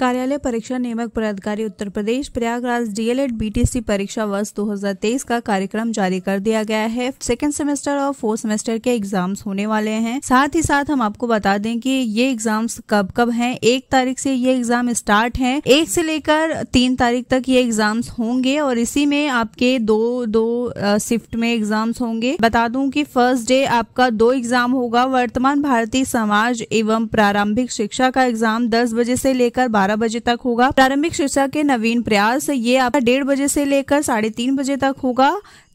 कार्यालय परीक्षा नियमक पदाधिकारी उत्तर प्रदेश प्रयागराज डीएलएड बीटीसी परीक्षा वर्ष 2023 का कार्यक्रम जारी कर दिया गया है सेकेंड सेमेस्टर और फोर्थ सेमेस्टर के एग्जाम्स होने वाले हैं साथ ही साथ हम आपको बता दें कि ये एग्जाम्स कब कब हैं एक तारीख से ये एग्जाम स्टार्ट है एक से लेकर तीन तारीख तक ये एग्जाम्स होंगे और इसी में आपके दो दो शिफ्ट में एग्जाम्स होंगे बता दूं कि फर्स्ट डे आपका दो एग्जाम होगा वर्तमान भारतीय समाज एवं प्रारंभिक शिक्षा का एग्जाम दस बजे से लेकर बारह बारह बजे तक होगा प्रारंभिक शिक्षा के नवीन प्रयास ये आपका डेढ़ बजे से लेकर साढ़े तीन बजे तक होगा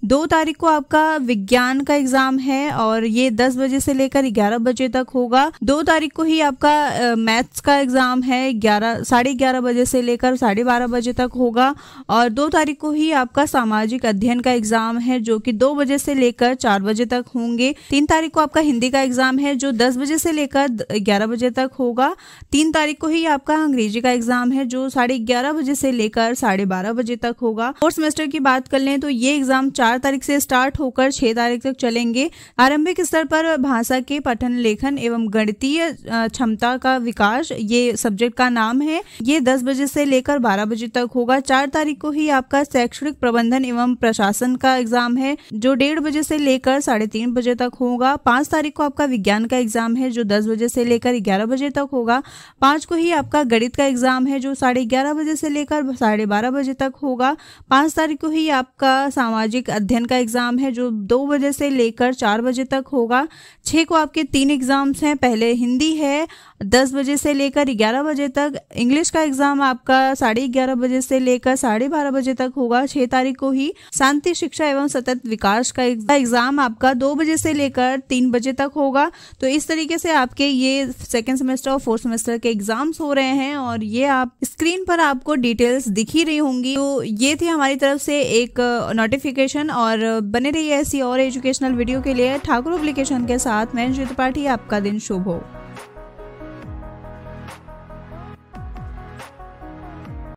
दो तारीख को आपका विज्ञान का एग्जाम है और ये दस बजे से लेकर ग्यारह बजे तक होगा दो तारीख को ही आपका मैथ्स का एग्जाम है ग्यारह साढ़े ग्यारह बजे से लेकर साढ़े बारह बजे तक होगा और दो तारीख को ही आपका सामाजिक अध्ययन का एग्जाम है जो कि दो बजे से लेकर चार बजे तक होंगे तीन तारीख को आपका हिंदी का एग्जाम है जो दस बजे से लेकर ग्यारह बजे तक होगा तीन तारीख को ही आपका अंग्रेजी का एग्जाम है जो साढ़े ग्यारह बजे से लेकर साढ़े बारह बजे तक होगा फोर्थ सेमेस्टर की बात कर लें तो ये एग्जाम चार चार तारीख से स्टार्ट होकर छह तारीख तक चलेंगे आरंभिक स्तर पर भाषा के पठन लेखन एवं गणितीय क्षमता का विकास ये सब्जेक्ट का नाम है ये दस बजे से लेकर बारह बजे तक होगा चार तारीख को ही आपका शैक्षणिक प्रबंधन एवं प्रशासन का एग्जाम है जो डेढ़ बजे से लेकर साढ़े तीन बजे तक होगा पांच तारीख को आपका विज्ञान का एग्जाम है जो दस बजे से लेकर ग्यारह बजे तक होगा पांच को ही आपका गणित का एग्जाम है जो साढ़े ग्यारह बजे से लेकर साढ़े बारह बजे तक होगा पांच तारीख को ही आपका सामाजिक अध्ययन का एग्ज़ाम है जो दो बजे से लेकर चार बजे तक होगा छः को आपके तीन एग्ज़ाम्स हैं पहले हिंदी है दस बजे से लेकर ग्यारह बजे तक इंग्लिश का एग्ज़ाम आपका साढ़े ग्यारह बजे से लेकर साढ़े बारह बजे तक होगा छः तारीख को ही शांति शिक्षा एवं सतत विकास का एग्ज़ाम आपका दो बजे से लेकर तीन बजे तक होगा तो इस तरीके से आपके ये सेकेंड सेमेस्टर और फोर्थ सेमेस्टर के एग्ज़ाम्स हो रहे हैं और ये आप स्क्रीन पर आपको डिटेल्स दिख ही रही होंगी तो ये थी हमारी तरफ से एक नोटिफिकेशन एजुकेशन और बने रहिए ऐसी और एजुकेशनल वीडियो के लिए ठाकुर अप्लीकेशन के साथ मैं श्री त्रिपाठी आपका दिन शुभ हो